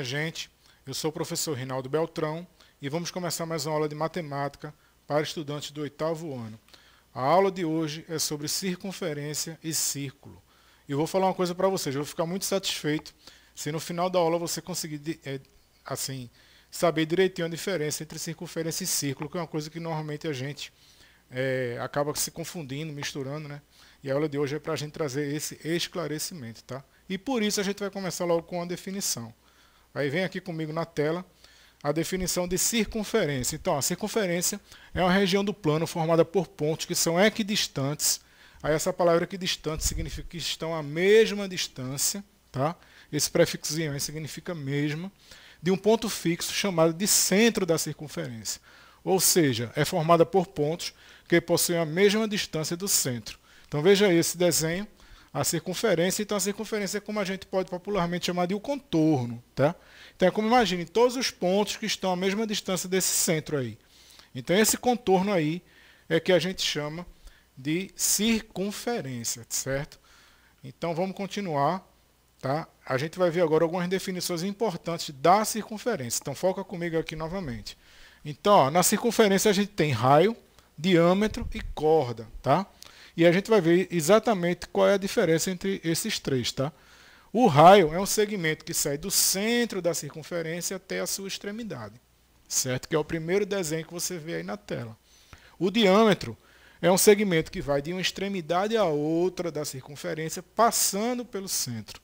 minha gente. Eu sou o professor Rinaldo Beltrão e vamos começar mais uma aula de matemática para estudantes do oitavo ano. A aula de hoje é sobre circunferência e círculo. E eu vou falar uma coisa para vocês, eu vou ficar muito satisfeito se no final da aula você conseguir é, assim, saber direitinho a diferença entre circunferência e círculo, que é uma coisa que normalmente a gente é, acaba se confundindo, misturando, né? E a aula de hoje é para a gente trazer esse esclarecimento, tá? E por isso a gente vai começar logo com a definição. Aí vem aqui comigo na tela a definição de circunferência. Então, a circunferência é uma região do plano formada por pontos que são equidistantes. Aí essa palavra equidistante significa que estão à mesma distância, tá? Esse prefixinho aí significa mesma, de um ponto fixo chamado de centro da circunferência. Ou seja, é formada por pontos que possuem a mesma distância do centro. Então veja esse desenho a circunferência. Então, a circunferência é como a gente pode popularmente chamar de o contorno. Tá? Então, é como imagine todos os pontos que estão à mesma distância desse centro aí. Então, esse contorno aí é que a gente chama de circunferência, certo? Então, vamos continuar. Tá? A gente vai ver agora algumas definições importantes da circunferência. Então, foca comigo aqui novamente. Então, ó, na circunferência a gente tem raio, diâmetro e corda, tá? E a gente vai ver exatamente qual é a diferença entre esses três, tá? O raio é um segmento que sai do centro da circunferência até a sua extremidade, certo? Que é o primeiro desenho que você vê aí na tela. O diâmetro é um segmento que vai de uma extremidade à outra da circunferência, passando pelo centro.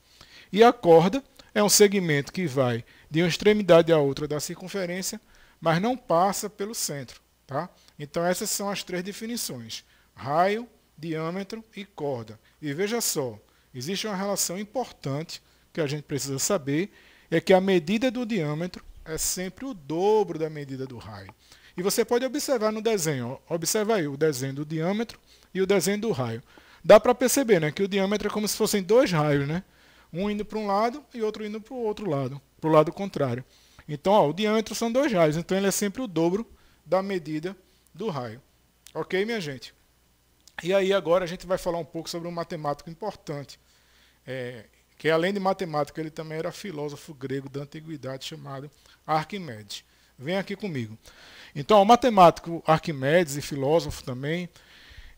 E a corda é um segmento que vai de uma extremidade à outra da circunferência, mas não passa pelo centro, tá? Então essas são as três definições: raio, diâmetro e corda. E veja só, existe uma relação importante que a gente precisa saber, é que a medida do diâmetro é sempre o dobro da medida do raio. E você pode observar no desenho, observa aí o desenho do diâmetro e o desenho do raio. Dá para perceber né, que o diâmetro é como se fossem dois raios, né? um indo para um lado e outro indo para o outro lado, para o lado contrário. Então, ó, o diâmetro são dois raios, então ele é sempre o dobro da medida do raio. Ok, minha gente? E aí agora a gente vai falar um pouco sobre um matemático importante, é, que além de matemático, ele também era filósofo grego da antiguidade chamado Arquimedes. Vem aqui comigo. Então, o matemático Arquimedes e filósofo também,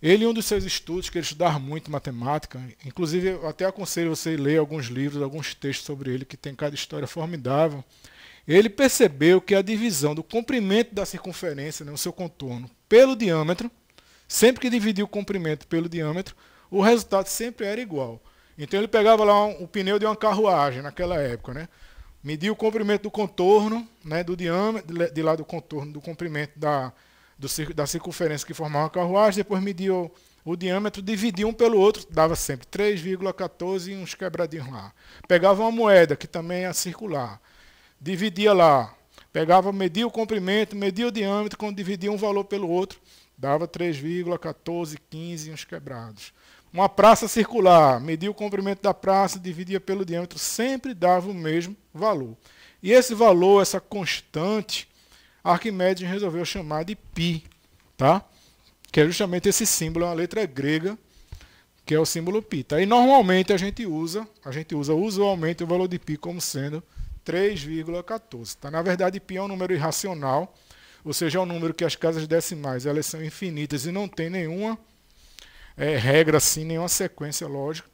ele, é um dos seus estudos, que ele estudar muito matemática, inclusive eu até aconselho você a ler alguns livros, alguns textos sobre ele, que tem cada história formidável, ele percebeu que a divisão do comprimento da circunferência, né, o seu contorno, pelo diâmetro, Sempre que dividia o comprimento pelo diâmetro, o resultado sempre era igual. Então ele pegava lá um, o pneu de uma carruagem naquela época, né? Media o comprimento do contorno, né, do diâmetro, de lá do contorno, do comprimento da, do, da circunferência que formava a carruagem, depois media o, o diâmetro, dividia um pelo outro, dava sempre 3,14 e uns quebradinhos lá. Pegava uma moeda, que também é circular, dividia lá, pegava, media o comprimento, media o diâmetro, quando dividia um valor pelo outro, Dava 3,1415 uns quebrados. Uma praça circular, media o comprimento da praça, dividia pelo diâmetro, sempre dava o mesmo valor. E esse valor, essa constante, Arquimedes resolveu chamar de π, tá? que é justamente esse símbolo, é uma letra grega, que é o símbolo π. Tá? E normalmente a gente usa, a gente usa usualmente o valor de π como sendo 3,14. Tá? Na verdade, π é um número irracional, ou seja, é um número que as casas decimais elas são infinitas e não tem nenhuma é, regra assim, nenhuma sequência lógica.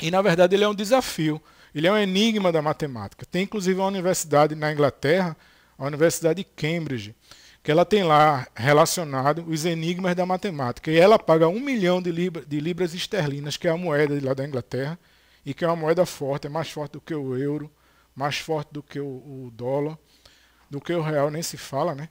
E na verdade ele é um desafio, ele é um enigma da matemática. Tem inclusive uma universidade na Inglaterra, a Universidade de Cambridge, que ela tem lá relacionado os enigmas da matemática. E ela paga um milhão de, libra, de libras esterlinas, que é a moeda lá da Inglaterra, e que é uma moeda forte, é mais forte do que o euro, mais forte do que o, o dólar do que o real, nem se fala, né?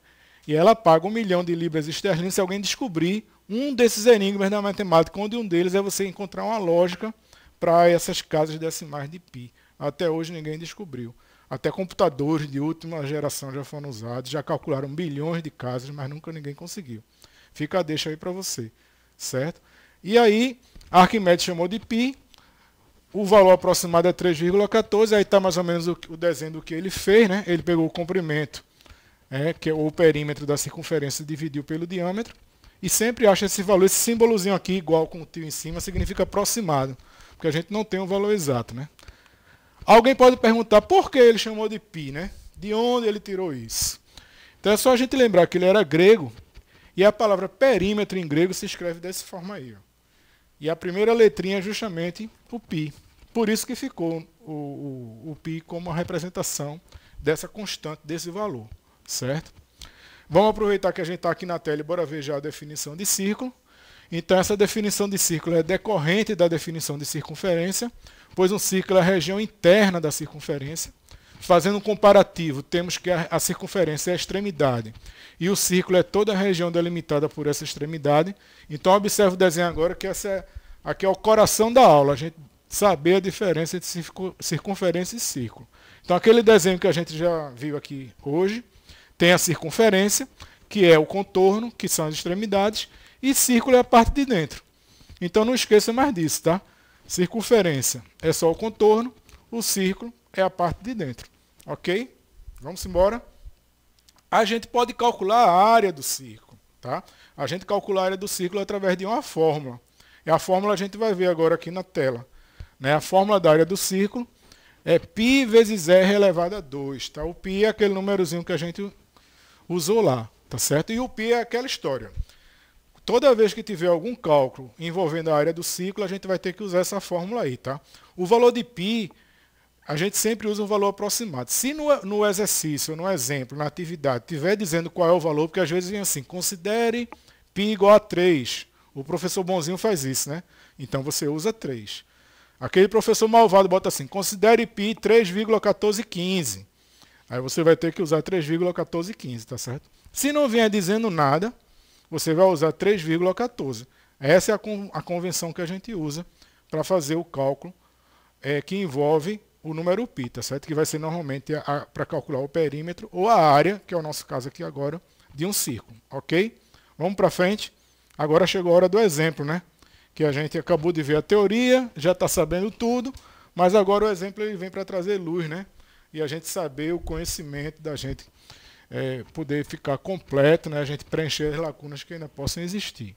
E ela paga um milhão de libras esterlinas se alguém descobrir um desses enigmas da matemática, onde um deles é você encontrar uma lógica para essas casas decimais de pi. Até hoje ninguém descobriu. Até computadores de última geração já foram usados, já calcularam bilhões de casas, mas nunca ninguém conseguiu. Fica a deixa aí para você, certo? E aí, Arquimedes chamou de pi, o valor aproximado é 3,14, aí está mais ou menos o, o, desenho do que ele fez, né? Ele pegou o comprimento, é, que é o perímetro da circunferência, dividiu pelo diâmetro, e sempre acha esse valor, esse símbolozinho aqui, igual com o tio em cima, significa aproximado, porque a gente não tem um valor exato, né? Alguém pode perguntar por que ele chamou de pi, né? De onde ele tirou isso? Então é só a gente lembrar que ele era grego, e a palavra perímetro em grego se escreve dessa forma aí. Ó. E a primeira letrinha é justamente o pi. Por isso que ficou o, o, o pi como uma representação dessa constante, desse valor, certo? Vamos aproveitar que a gente está aqui na tela e bora ver já a definição de círculo. Então, essa definição de círculo é decorrente da definição de circunferência, pois um círculo é a região interna da circunferência. Fazendo um comparativo, temos que a, a circunferência é a extremidade e o círculo é toda a região delimitada por essa extremidade. Então, observe o desenho agora, que essa é, aqui é o coração da aula. A gente saber a diferença entre circunferência e círculo. Então, aquele desenho que a gente já viu aqui hoje tem a circunferência, que é o contorno, que são as extremidades, e círculo é a parte de dentro. Então, não esqueça mais disso, tá? Circunferência é só o contorno, o círculo é a parte de dentro. Ok? Vamos embora. A gente pode calcular a área do círculo. Tá? A gente calcula a área do círculo através de uma fórmula. E a fórmula a gente vai ver agora aqui na tela. Né? A fórmula da área do círculo é π vezes r elevado a 2. Tá? O π é aquele númerozinho que a gente usou lá. Tá certo? E o π é aquela história. Toda vez que tiver algum cálculo envolvendo a área do círculo, a gente vai ter que usar essa fórmula aí. Tá? O valor de π a gente sempre usa um valor aproximado. Se no, no, exercício, no exemplo, na atividade, tiver dizendo qual é o valor, porque às vezes vem assim, considere π igual a 3. O professor Bonzinho faz isso, né? Então você usa 3. Aquele professor malvado bota assim: considere π 3,1415. Aí você vai ter que usar 3,1415, tá certo? Se não vier dizendo nada, você vai usar 3,14. Essa é a, con a, convenção que a gente usa para fazer o cálculo é, que envolve o número π, tá certo? Que vai ser normalmente para calcular o perímetro ou a área, que é o nosso caso aqui agora, de um círculo, ok? Vamos para frente. Agora chegou a hora do exemplo, né? que a gente acabou de ver a teoria, já está sabendo tudo, mas agora o exemplo ele vem para trazer luz, né? E a gente saber o conhecimento da gente é, poder ficar completo, né? A gente preencher as lacunas que ainda possam existir.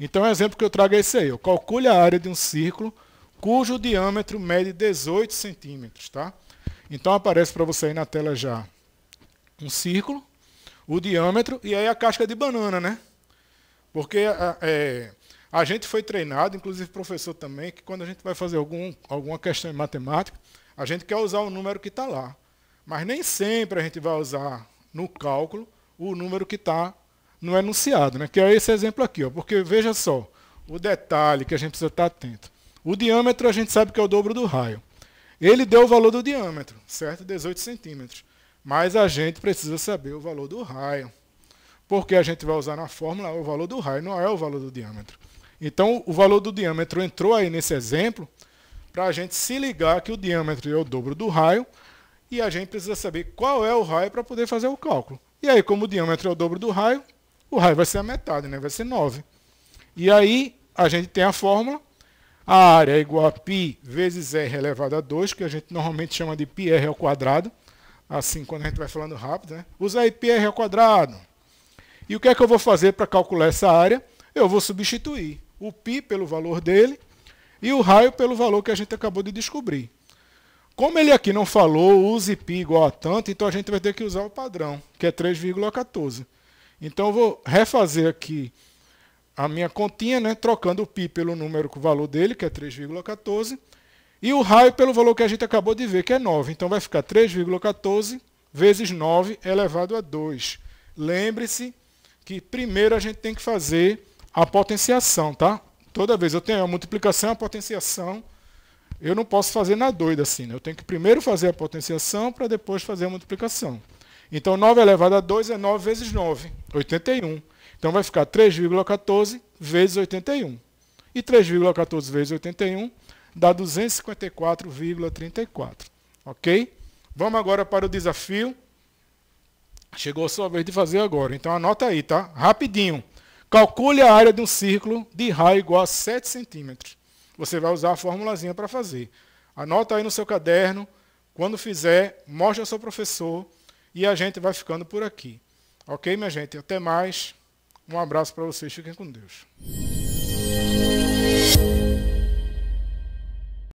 Então, o exemplo que eu trago é esse aí. eu Calcule a área de um círculo cujo diâmetro mede 18 centímetros, tá? Então, aparece para você aí na tela já um círculo, o diâmetro e aí a casca de banana, né? Porque é, a gente foi treinado, inclusive o professor também, que quando a gente vai fazer algum, alguma questão em matemática, a gente quer usar o número que está lá. Mas nem sempre a gente vai usar no cálculo o número que está no enunciado, né? que é esse exemplo aqui. Ó, porque veja só, o detalhe que a gente precisa estar tá atento. O diâmetro a gente sabe que é o dobro do raio. Ele deu o valor do diâmetro, certo? 18 centímetros. Mas a gente precisa saber o valor do raio. Porque a gente vai usar na fórmula o valor do raio, não é o valor do diâmetro. Então, o valor do diâmetro entrou aí nesse exemplo para a gente se ligar que o diâmetro é o dobro do raio e a gente precisa saber qual é o raio para poder fazer o cálculo. E aí, como o diâmetro é o dobro do raio, o raio vai ser a metade, né? vai ser 9. E aí, a gente tem a fórmula, a área é igual a π vezes r elevado a 2, que a gente normalmente chama de πr ao quadrado, assim quando a gente vai falando rápido, né? Usa aí πr ao quadrado. E o que é que eu vou fazer para calcular essa área? Eu vou substituir o π pelo valor dele e o raio pelo valor que a gente acabou de descobrir. Como ele aqui não falou use π igual a tanto, então a gente vai ter que usar o padrão, que é 3,14. Então eu vou refazer aqui a minha continha, né, trocando o π pelo número com o valor dele, que é 3,14, e o raio pelo valor que a gente acabou de ver, que é 9. Então vai ficar 3,14 vezes 9 elevado a 2. Lembre-se que primeiro a gente tem que fazer a potenciação, tá? Toda vez eu tenho a multiplicação e a potenciação, eu não posso fazer na doida assim. Né? Eu tenho que primeiro fazer a potenciação para depois fazer a multiplicação. Então, 9 elevado a 2 é 9 vezes 9, 81. Então, vai ficar 3,14 vezes 81. E 3,14 vezes 81 dá 254,34. Ok? Vamos agora para o desafio. Chegou a sua vez de fazer agora. Então, anota aí, tá? Rapidinho. Calcule a área de um círculo de raio igual a 7 centímetros. Você vai usar a formulazinha para fazer. Anota aí no seu caderno. Quando fizer, mostre ao seu professor. E a gente vai ficando por aqui. Ok, minha gente? Até mais. Um abraço para vocês. Fiquem com Deus.